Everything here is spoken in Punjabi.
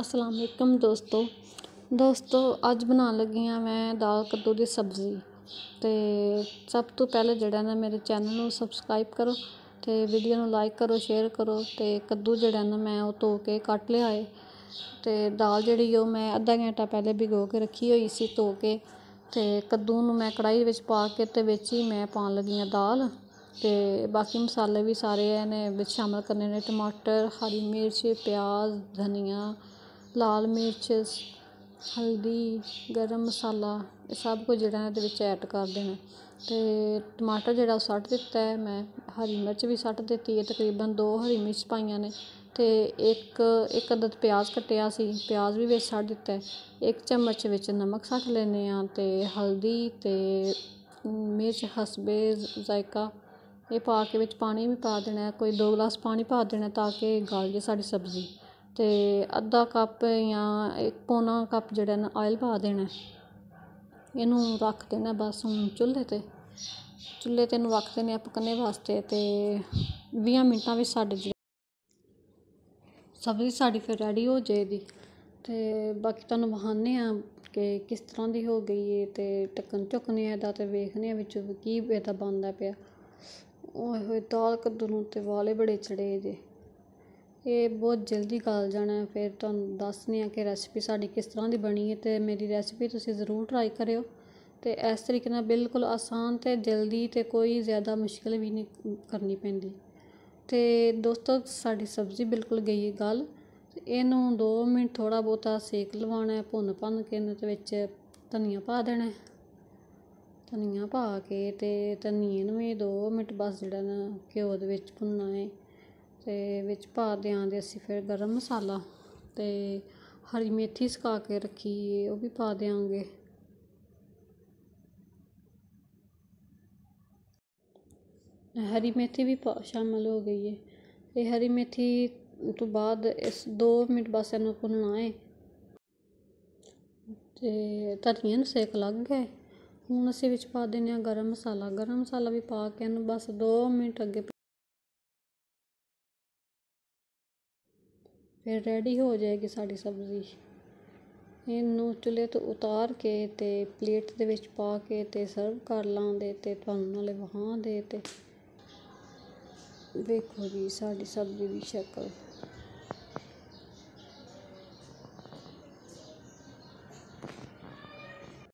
ਅਸਲਾਮ ਵਾਲੇਕਮ ਦੋਸਤੋ ਦੋਸਤੋ ਅੱਜ ਬਣਾਉਣ ਲੱਗੀ ਆ ਮੈਂ ਦਾਲ ਕੱਦੂ ਦੀ ਸਬਜ਼ੀ ਤੇ ਸਭ ਤੋਂ ਪਹਿਲੇ ਜਿਹੜਾ ਨਾ ਮੇਰੇ ਚੈਨਲ ਨੂੰ ਸਬਸਕ੍ਰਾਈਬ ਕਰੋ ਤੇ ਵੀਡੀਓ ਨੂੰ ਲਾਈਕ ਕਰੋ ਸ਼ੇਅਰ ਕਰੋ ਤੇ ਕੱਦੂ ਜਿਹੜਾ ਨਾ ਮੈਂ ਉਹ ਧੋ ਕੇ ਕੱਟ ਲਿਆ ਏ ਤੇ ਦਾਲ ਜਿਹੜੀ ਉਹ ਮੈਂ ਅੱਧਾ ਘੰਟਾ ਪਹਿਲੇ ਭਿਗੋ ਕੇ ਰੱਖੀ ਹੋਈ ਸੀ ਧੋ ਕੇ ਤੇ ਕੱਦੂ ਨੂੰ ਮੈਂ ਕੜਾਈ ਵਿੱਚ ਪਾ ਕੇ ਤੇ ਵਿੱਚ ਹੀ ਮੈਂ ਪਾਉਣ ਲੱਗੀ ਆ ਦਾਲ ਤੇ ਬਾਕੀ ਮਸਾਲੇ ਵੀ ਸਾਰੇ ਇਹਨੇ ਵਿੱਚ ਸ਼ਾਮਲ ਕਰਨੇ ਨੇ ਟਮਾਟਰ ਹਰੀ ਮਿਰਚ ਪਿਆਜ਼ ਧਨੀਆ ਲਾਲ ਮਿਰਚ ਹਲਦੀ ਗਰਮ ਮਸਾਲਾ ਇਹ ਸਭ ਕੁਝ ਜਿਹੜਾ ਇਹਦੇ ਵਿੱਚ ਐਡ ਕਰ ਦੇਣਾ ਤੇ ਟਮਾਟਰ ਜਿਹੜਾ ਉਹ ਦਿੱਤਾ ਹੈ ਮੈਂ ਹਰੀ ਮਿਰਚ ਵੀ ਸੱਟ ਦਿੱਤੀ ਹੈ ਤਕਰੀਬਨ ਦੋ ਹਰੀ ਮਿਰਚ ਪਾਈਆਂ ਨੇ ਤੇ ਇੱਕ ਇੱਕ ਅਦਦ ਪਿਆਜ਼ ਕੱਟਿਆ ਸੀ ਪਿਆਜ਼ ਵੀ ਵਿੱਚ ਸੱਟ ਦਿੱਤਾ ਇੱਕ ਚਮਚ ਵਿੱਚ ਨਮਕ ਸੱਟ ਲੈਨੇ ਆ ਤੇ ਹਲਦੀ ਤੇ ਮਿਰਚ ਹਸਬੇ ਜ਼ਾਇਕਾ ਇਹ ਪਾ ਕੇ ਵਿੱਚ ਪਾਣੀ ਵੀ ਪਾ ਦੇਣਾ ਕੋਈ ਦੋ ਗਲਾਸ ਪਾਣੀ ਪਾ ਦੇਣਾ ਤਾਂ ਕਿ ਗਲ ਜੇ ਸਾਡੀ ਸਬਜ਼ੀ ਤੇ ਅੱਧਾ ਕੱਪ ਜਾਂ ਇੱਕ ਪੌਣਾ ਕੱਪ ਜਿਹੜਾ ਨਾ ਆਇਲ ਪਾ ਦੇਣਾ ਇਹਨੂੰ ਰੱਖ ਦੇਣਾ ਬਸ ਹੁਣ ਚੁੱਲ੍ਹੇ 'ਤੇ ਚੁੱਲ੍ਹੇ 'ਤੇ ਇਹਨੂੰ ਰੱਖ ਦੇਣਾ ਪਕਣੇ ਵਾਸਤੇ ਤੇ 20 ਮਿੰਟਾਂ ਵਿੱਚ ਸਾਡੇ ਸਬਜ਼ੀ ਸਾਡੀ ਫਿਰ ਰੈਡੀ ਹੋ ਜਾਏਗੀ ਤੇ ਬਾਕੀ ਤੁਹਾਨੂੰ ਵਹਾਨੇ ਆ ਕਿ ਕਿਸ ਤਰ੍ਹਾਂ ਦੀ ਹੋ ਗਈ ਤੇ ਅਤੇ ਚੁਕਨੇ ਝੁਕਨੇ ਦਾ ਤੇ ਵੇਖਨੇ ਆ ਵਿੱਚ ਕੀ ਬੇਤਾ ਬਣਦਾ ਪਿਆ ਓਏ ਹੋਏ ਤਾਲ ਕੱਦੂ ਨੂੰ ਤੇ ਵਾਲੇ ਬੜੇ ਚੜੇ ਜੇ ਇਹ ਬਹੁਤ ਜਲਦੀ ਗਲ ਜਾਣਾ ਫਿਰ ਤੁਹਾਨੂੰ ਦੱਸਨੀ ਆ ਕਿ ਰੈਸਪੀ ਸਾਡੀ ਕਿਸ ਤਰ੍ਹਾਂ ਦੀ ਬਣੀ ਹੈ ਤੇ ਮੇਰੀ ਰੈਸਪੀ ਤੁਸੀਂ ਜ਼ਰੂਰ ਟਰਾਈ ਕਰਿਓ ਤੇ ਇਸ ਤਰੀਕੇ ਨਾਲ ਬਿਲਕੁਲ ਆਸਾਨ ਤੇ ਜਲਦੀ ਤੇ ਕੋਈ ਜ਼ਿਆਦਾ ਮੁਸ਼ਕਲ ਵੀ ਨਹੀਂ ਕਰਨੀ ਪੈਂਦੀ ਤੇ ਦੋਸਤੋ ਸਾਡੀ ਸਬਜ਼ੀ ਬਿਲਕੁਲ ਗਈ ਹੈ ਗਲ ਇਹਨੂੰ 2 ਮਿੰਟ ਥੋੜਾ ਬਹੁਤਾ ਸੇਕ ਲਵਾਉਣਾ ਭੁੰਨ ਭੰਨ ਕੇ ਇਹਦੇ ਵਿੱਚ ਧਨੀਆ ਪਾ ਦੇਣਾ ਧਨੀਆ ਪਾ ਕੇ ਤੇ ਧਨੀਏ ਨੂੰ ਵੀ 2 ਮਿੰਟ ਬਸ ਜਿਹੜਾ ਨਾ ਘਿਓ ਦੇ ਵਿੱਚ ਭੁੰਨਣਾ ਹੈ ਤੇ ਵਿੱਚ ਪਾ ਦਿਆਂਗੇ ਅਸੀਂ ਫਿਰ ਗਰਮ ਮਸਾਲਾ ਤੇ ਹਰੀ ਮੇਥੀ ਸੁਕਾ ਕੇ ਰੱਖੀ ਉਹ ਵੀ ਪਾ ਦਿਆਂਗੇ ਹਰੀ ਮੇਥੀ ਵੀ ਸ਼ਾਮਲ ਹੋ ਗਈ ਹੈ ਇਹ ਹਰੀ ਮੇਥੀ ਤੋਂ ਬਾਅਦ ਇਸ 2 ਮਿੰਟ ਬਸ ਇਹਨੂੰ ਭੁੰਨਣਾ ਹੈ ਤੇ ਧਨੀਏ ਨੂੰ ਸੇਕ ਲੱਗ ਗਿਆ ਹੁਣ ਅਸੀਂ ਵਿੱਚ ਪਾ ਦਿੰਦੇ ਆ ਗਰਮ ਮਸਾਲਾ ਗਰਮ ਮਸਾਲਾ ਵੀ ਪਾ ਕੇ ਇਹਨੂੰ ਬਸ 2 ਮਿੰਟ ਅੱਗੇ ਫਿਰ ਰੈਡੀ ਹੋ ਜਾਏਗੀ ਸਾਡੀ ਸਬਜ਼ੀ ਇਹਨੂੰ ਚੁੱਲ੍ਹੇ ਤੋਂ ਉਤਾਰ ਕੇ ਤੇ ਪਲੇਟ ਦੇ ਵਿੱਚ ਪਾ ਕੇ ਤੇ ਸਰਵ ਕਰ ਲਾਂਦੇ ਤੇ ਤੁਹਾਨੂੰ ਨਾਲੇ ਵਹਾਂ ਦੇ ਤੇ ਵੇਖੋ ਜੀ ਸਾਡੀ ਸਬਜ਼ੀ ਦੀ ਸ਼ਕਲ